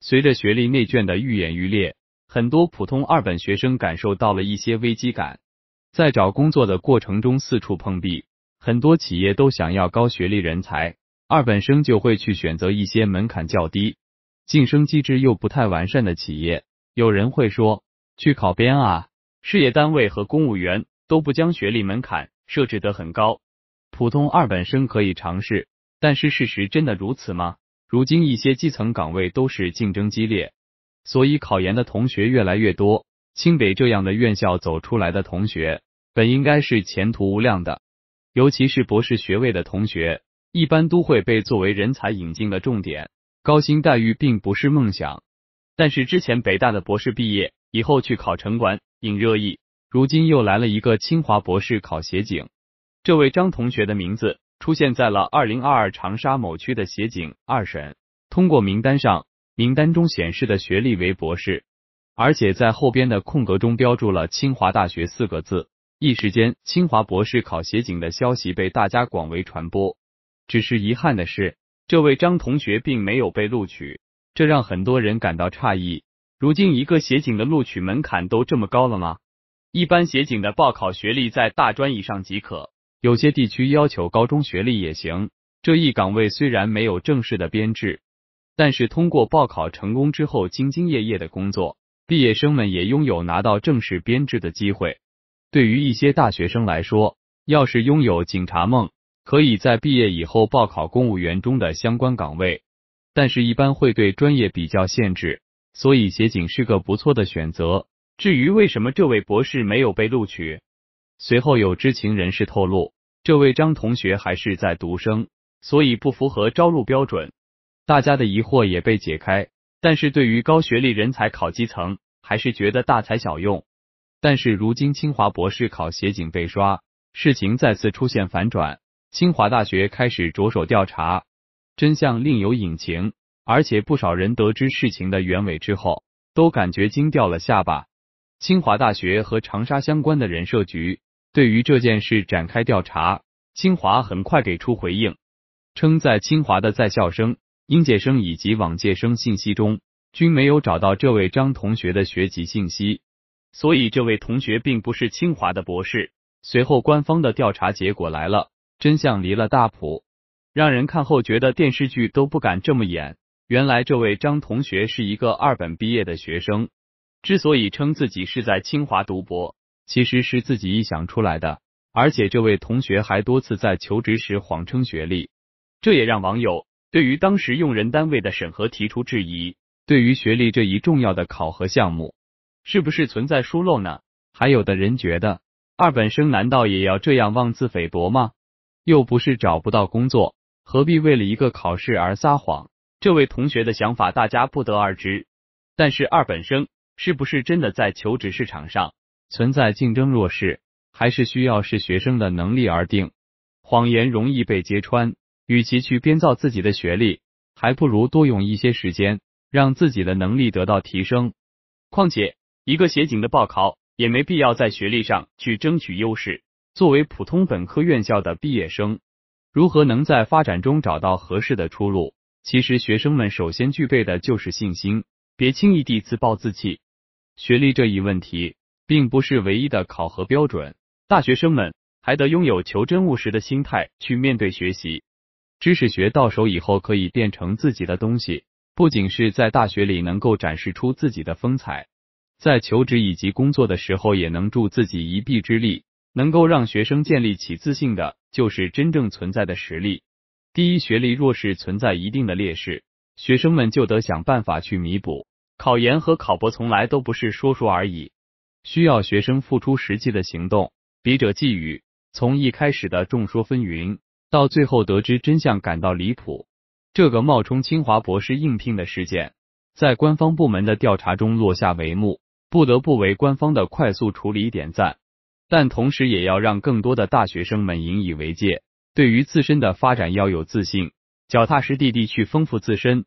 随着学历内卷的愈演愈烈，很多普通二本学生感受到了一些危机感，在找工作的过程中四处碰壁。很多企业都想要高学历人才，二本生就会去选择一些门槛较低、晋升机制又不太完善的企业。有人会说，去考编啊，事业单位和公务员都不将学历门槛设置得很高，普通二本生可以尝试。但是事实真的如此吗？如今一些基层岗位都是竞争激烈，所以考研的同学越来越多。清北这样的院校走出来的同学，本应该是前途无量的，尤其是博士学位的同学，一般都会被作为人才引进的重点，高薪待遇并不是梦想。但是之前北大的博士毕业以后去考城管引热议，如今又来了一个清华博士考协警，这位张同学的名字。出现在了二零二二长沙某区的协警二审通过名单上，名单中显示的学历为博士，而且在后边的空格中标注了清华大学四个字。一时间，清华博士考协警的消息被大家广为传播。只是遗憾的是，这位张同学并没有被录取，这让很多人感到诧异。如今，一个协警的录取门槛都这么高了吗？一般协警的报考学历在大专以上即可。有些地区要求高中学历也行。这一岗位虽然没有正式的编制，但是通过报考成功之后兢兢业业的工作，毕业生们也拥有拿到正式编制的机会。对于一些大学生来说，要是拥有警察梦，可以在毕业以后报考公务员中的相关岗位，但是一般会对专业比较限制，所以协警是个不错的选择。至于为什么这位博士没有被录取？随后有知情人士透露，这位张同学还是在读生，所以不符合招录标准。大家的疑惑也被解开，但是对于高学历人才考基层，还是觉得大材小用。但是如今清华博士考协警被刷，事情再次出现反转，清华大学开始着手调查，真相另有隐情。而且不少人得知事情的原委之后，都感觉惊掉了下巴。清华大学和长沙相关的人社局。对于这件事展开调查，清华很快给出回应，称在清华的在校生、应届生以及往届生信息中，均没有找到这位张同学的学籍信息，所以这位同学并不是清华的博士。随后，官方的调查结果来了，真相离了大谱，让人看后觉得电视剧都不敢这么演。原来，这位张同学是一个二本毕业的学生，之所以称自己是在清华读博。其实是自己臆想出来的，而且这位同学还多次在求职时谎称学历，这也让网友对于当时用人单位的审核提出质疑。对于学历这一重要的考核项目，是不是存在疏漏呢？还有的人觉得，二本生难道也要这样妄自菲薄吗？又不是找不到工作，何必为了一个考试而撒谎？这位同学的想法大家不得而知，但是二本生是不是真的在求职市场上？存在竞争弱势，还是需要视学生的能力而定。谎言容易被揭穿，与其去编造自己的学历，还不如多用一些时间，让自己的能力得到提升。况且，一个协警的报考也没必要在学历上去争取优势。作为普通本科院校的毕业生，如何能在发展中找到合适的出路？其实，学生们首先具备的就是信心，别轻易地自暴自弃。学历这一问题。并不是唯一的考核标准，大学生们还得拥有求真务实的心态去面对学习。知识学到手以后，可以变成自己的东西，不仅是在大学里能够展示出自己的风采，在求职以及工作的时候也能助自己一臂之力。能够让学生建立起自信的，就是真正存在的实力。第一学历若是存在一定的劣势，学生们就得想办法去弥补。考研和考博从来都不是说说而已。需要学生付出实际的行动。笔者寄语：从一开始的众说纷纭，到最后得知真相感到离谱，这个冒充清华博士应聘的事件，在官方部门的调查中落下帷幕，不得不为官方的快速处理点赞。但同时也要让更多的大学生们引以为戒，对于自身的发展要有自信，脚踏实地地去丰富自身。